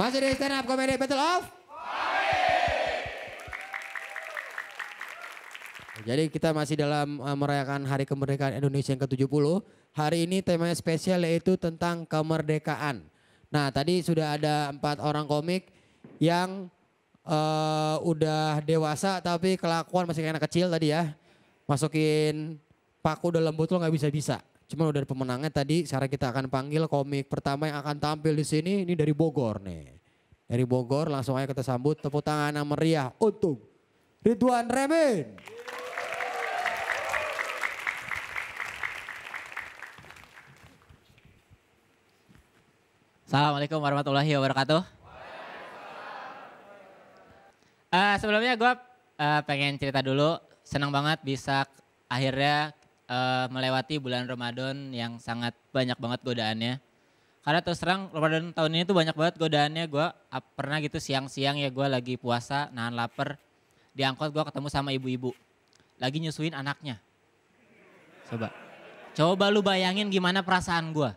Masih di stand up comedy battle of? Jadi kita masih dalam eh, merayakan Hari Kemerdekaan Indonesia yang ke-70. Hari ini temanya spesial yaitu tentang kemerdekaan. Nah tadi sudah ada empat orang komik yang uh, udah dewasa tapi kelakuan masih kayak anak kecil tadi ya. Masukin paku dalam botol nggak bisa-bisa. Cuman udah ada pemenangnya tadi, sekarang kita akan panggil komik pertama yang akan tampil di sini. Ini dari Bogor nih. Dari Bogor langsung aja kita sambut tepuk tangan yang meriah untuk Ridwan Remin. Assalamualaikum warahmatullahi wabarakatuh. Uh, sebelumnya gue uh, pengen cerita dulu, senang banget bisa akhirnya uh, melewati bulan Ramadan yang sangat banyak banget godaannya. Karena terus terang Ramadan tahun ini tuh banyak banget godaannya. Gue pernah gitu siang-siang ya gue lagi puasa, nahan lapar. Di gue ketemu sama ibu-ibu. Lagi nyusuin anaknya. Coba. Coba lu bayangin gimana perasaan gue.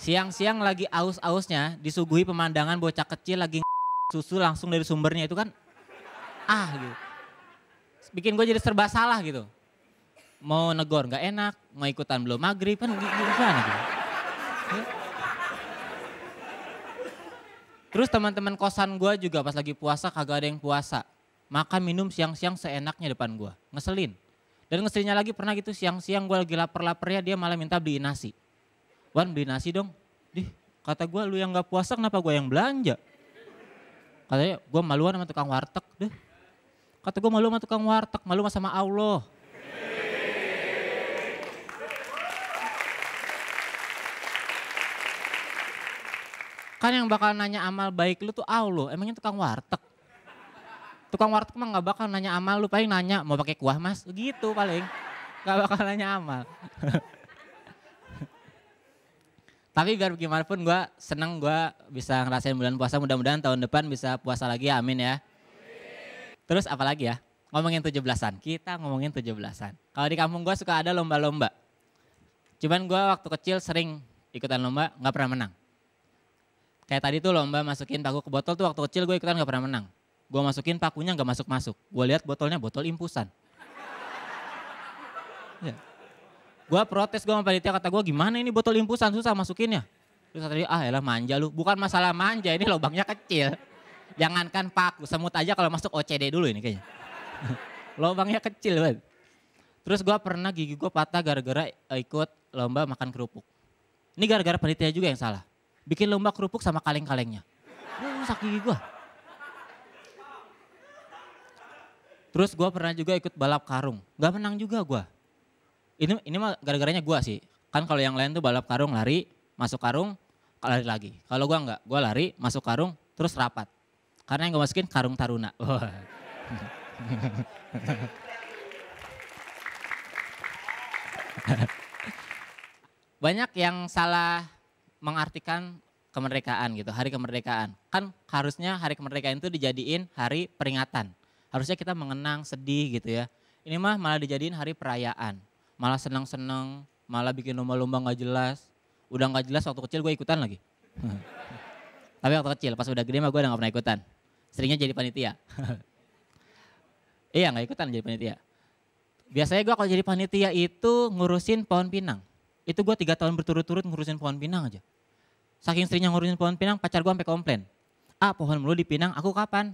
Siang-siang lagi aus-ausnya disuguhi pemandangan bocah kecil lagi susu langsung dari sumbernya itu kan ah gitu. Bikin gue jadi serba salah gitu mau negor nggak enak, mau ikutan belum maghrib kan gimana gitu. Ya. Terus teman-teman kosan gue juga pas lagi puasa kagak ada yang puasa. Makan minum siang-siang seenaknya depan gue. Ngeselin. Dan ngeselinnya lagi pernah gitu siang-siang gue lagi lapar-lapar dia malah minta beli nasi. Wan beli nasi dong. Dih kata gue lu yang nggak puasa kenapa gue yang belanja. Katanya gue maluan sama tukang warteg deh. Kata gue malu sama tukang warteg, malu sama Allah. Kan yang bakal nanya amal baik lu tuh Allah, emangnya tukang warteg. Tukang warteg mah gak bakal nanya amal lu, paling nanya mau pakai kuah mas, gitu paling. Gak bakal nanya amal. Tapi biar bagaimanapun gue seneng gue bisa ngerasain bulan puasa. Mudah-mudahan tahun depan bisa puasa lagi ya amin ya. Terus apa lagi ya? Ngomongin 17-an. Kita ngomongin 17-an. Kalau di kampung gue suka ada lomba-lomba. Cuman gue waktu kecil sering ikutan lomba, gak pernah menang. Kayak tadi tuh lomba masukin paku ke botol tuh waktu kecil gue ikutan gak pernah menang. Gue masukin pakunya gak masuk-masuk. Gue lihat botolnya botol impusan. Ya. Gue protes gue sama panitia kata gue gimana ini botol impusan susah masukinnya. Terus tadi ah elah manja lu. Bukan masalah manja ini lubangnya kecil. Jangankan paku semut aja kalau masuk OCD dulu ini kayaknya. lubangnya kecil banget. Terus gue pernah gigi gue patah gara-gara eh, ikut lomba makan kerupuk. Ini gara-gara panitia juga yang salah bikin lomba kerupuk sama kaleng-kalengnya. Gue rusak gigi gue. Terus gue pernah juga ikut balap karung, Gak menang juga gue. Ini ini mah gara-garanya gue sih. Kan kalau yang lain tuh balap karung lari, masuk karung, lari lagi. Kalau gue nggak, gue lari, masuk karung, terus rapat. Karena yang gue masukin karung taruna. Banyak yang salah mengartikan kemerdekaan gitu, hari kemerdekaan. Kan harusnya hari kemerdekaan itu dijadiin hari peringatan. Harusnya kita mengenang sedih gitu ya. Ini mah malah dijadiin hari perayaan. Malah senang-senang, malah bikin lomba-lomba gak jelas. Udah gak jelas waktu kecil gue ikutan lagi. Tapi waktu kecil, pas udah gede mah gue udah gak pernah ikutan. Seringnya jadi panitia. iya gak ikutan jadi panitia. Biasanya gue kalau jadi panitia itu ngurusin pohon pinang. Itu gue tiga tahun berturut-turut ngurusin pohon pinang aja. Saking seringnya ngurusin pohon pinang, pacar gue sampai komplain. Ah pohon mulu dipinang aku kapan?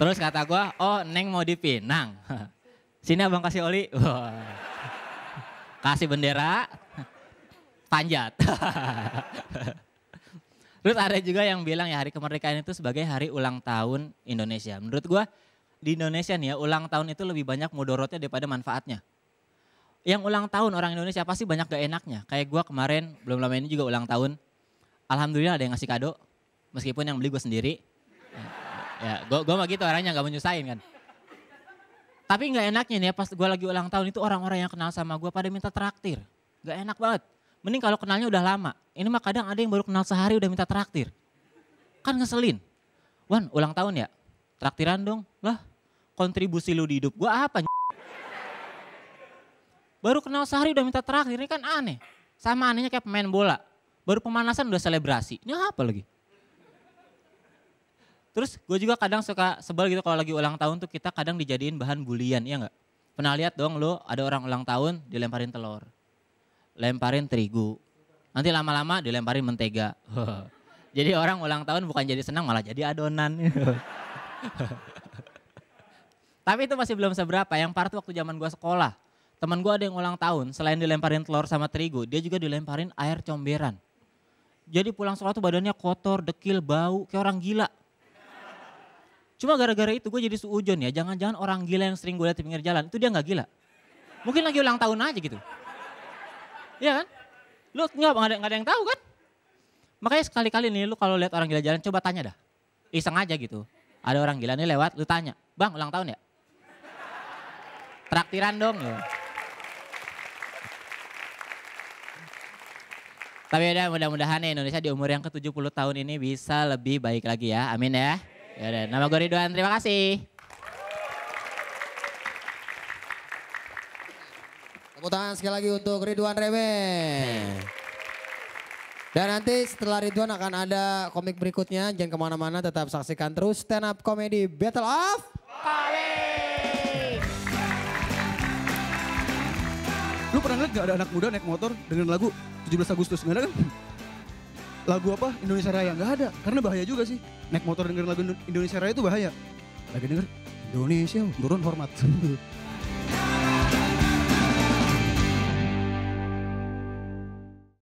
Terus kata gue, oh Neng mau dipinang Sini abang kasih oli. kasih bendera, panjat. Terus ada juga yang bilang ya hari kemerdekaan itu sebagai hari ulang tahun Indonesia. Menurut gue di Indonesia nih ya, ulang tahun itu lebih banyak mudorotnya daripada manfaatnya. Yang ulang tahun orang Indonesia pasti banyak gak enaknya. Kayak gue kemarin, belum lama ini juga ulang tahun. Alhamdulillah ada yang ngasih kado, meskipun yang beli gue sendiri. Ya, gue ya, gue mah gitu orangnya gak menyusahin kan. Tapi gak enaknya nih ya, pas gue lagi ulang tahun itu orang-orang yang kenal sama gue pada minta traktir. Gak enak banget. Mending kalau kenalnya udah lama. Ini mah kadang ada yang baru kenal sehari udah minta traktir. Kan ngeselin. Wan, ulang tahun ya? Traktiran dong. Lah, kontribusi lu di hidup gue apa? Baru kenal sehari udah minta terakhir, ini kan aneh. Sama anehnya kayak pemain bola. Baru pemanasan udah selebrasi. Ini apa lagi? Terus gue juga kadang suka sebel gitu kalau lagi ulang tahun tuh kita kadang dijadiin bahan bulian, ya nggak? Pernah lihat dong lo ada orang ulang tahun dilemparin telur, lemparin terigu, nanti lama-lama dilemparin mentega. jadi orang ulang tahun bukan jadi senang malah jadi adonan. Tapi itu masih belum seberapa. Yang part waktu zaman gue sekolah. Teman gue ada yang ulang tahun, selain dilemparin telur sama terigu, dia juga dilemparin air comberan. Jadi pulang sekolah tuh badannya kotor, dekil, bau, kayak orang gila. Cuma gara-gara itu gue jadi suujon ya, jangan-jangan orang gila yang sering gue lihat di pinggir jalan, itu dia nggak gila. Mungkin lagi ulang tahun aja gitu. Iya kan? Lu nggak ada, gak ada yang tahu kan? Makanya sekali-kali nih lu kalau lihat orang gila jalan, coba tanya dah. Iseng aja gitu. Ada orang gila nih lewat, lu tanya, bang ulang tahun ya? Traktiran dong. Ya. Tapi ya mudah-mudahan Indonesia di umur yang ke-70 tahun ini bisa lebih baik lagi ya. Amin ya. Yaudah, nama gue Ridwan, terima kasih. Tepuk tangan sekali lagi untuk Ridwan Reme. Dan nanti setelah Ridwan akan ada komik berikutnya. Jangan kemana mana tetap saksikan terus stand up comedy Battle of Comedy. Lu pernah ngeliat gak ada anak muda naik motor dengan lagu 17 Agustus? Gak ada kan? Lagu apa? Indonesia Raya? Gak ada. Karena bahaya juga sih. Naik motor dengan lagu Indonesia Raya itu bahaya. Lagi denger, Indonesia turun hormat.